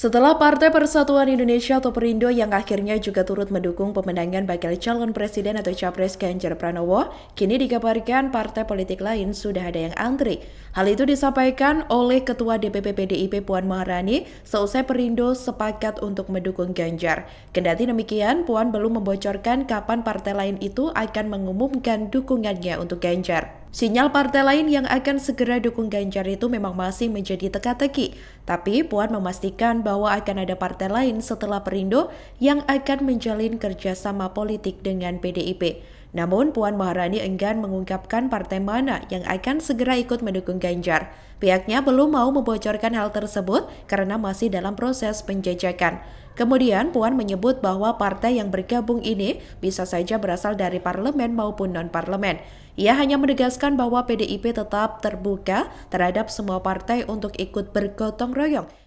Setelah Partai Persatuan Indonesia atau Perindo yang akhirnya juga turut mendukung pemenangan bakal calon presiden atau capres Ganjar Pranowo, kini dikabarkan partai politik lain sudah ada yang antri. Hal itu disampaikan oleh Ketua DPP PDIP Puan Maharani seusai Perindo sepakat untuk mendukung Ganjar. Kendati demikian, Puan belum membocorkan kapan partai lain itu akan mengumumkan dukungannya untuk Ganjar. Sinyal partai lain yang akan segera dukung Ganjar itu memang masih menjadi teka-teki, tapi Puan memastikan bahwa akan ada partai lain setelah Perindo yang akan menjalin kerjasama politik dengan PDIP. Namun, Puan Maharani enggan mengungkapkan partai mana yang akan segera ikut mendukung Ganjar. Pihaknya belum mau membocorkan hal tersebut karena masih dalam proses penjajakan. Kemudian, Puan menyebut bahwa partai yang bergabung ini bisa saja berasal dari parlemen maupun non-parlemen. Ia hanya menegaskan bahwa PDIP tetap terbuka terhadap semua partai untuk ikut bergotong royong